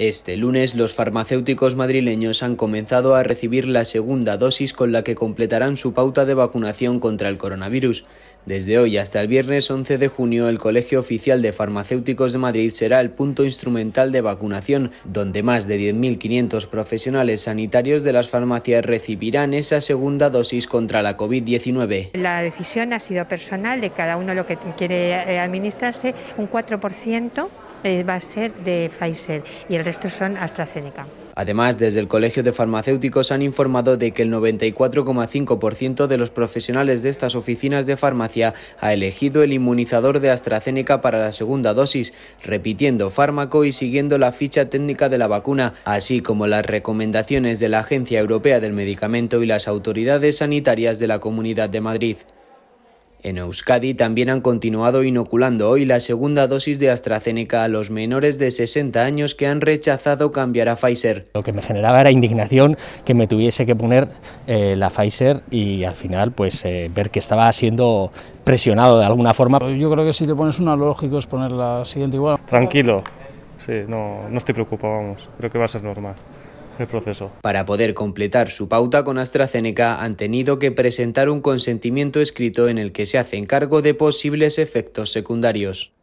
Este lunes los farmacéuticos madrileños han comenzado a recibir la segunda dosis con la que completarán su pauta de vacunación contra el coronavirus. Desde hoy hasta el viernes 11 de junio el Colegio Oficial de Farmacéuticos de Madrid será el punto instrumental de vacunación, donde más de 10.500 profesionales sanitarios de las farmacias recibirán esa segunda dosis contra la COVID-19. La decisión ha sido personal de cada uno lo que quiere eh, administrarse, un 4% eh, va a ser de Pfizer y el resto son AstraZeneca. Además, desde el Colegio de Farmacéuticos han informado de que el 94,5% de los profesionales de estas oficinas de farmacia ha elegido el inmunizador de AstraZeneca para la segunda dosis, repitiendo fármaco y siguiendo la ficha técnica de la vacuna, así como las recomendaciones de la Agencia Europea del Medicamento y las autoridades sanitarias de la Comunidad de Madrid. En Euskadi también han continuado inoculando hoy la segunda dosis de AstraZeneca a los menores de 60 años que han rechazado cambiar a Pfizer. Lo que me generaba era indignación que me tuviese que poner eh, la Pfizer y al final pues eh, ver que estaba siendo presionado de alguna forma. Yo creo que si te pones una, lógico es poner la siguiente igual. Tranquilo, sí, no, no estoy preocupado, vamos, creo que va a ser normal. Para poder completar su pauta con AstraZeneca han tenido que presentar un consentimiento escrito en el que se hacen cargo de posibles efectos secundarios.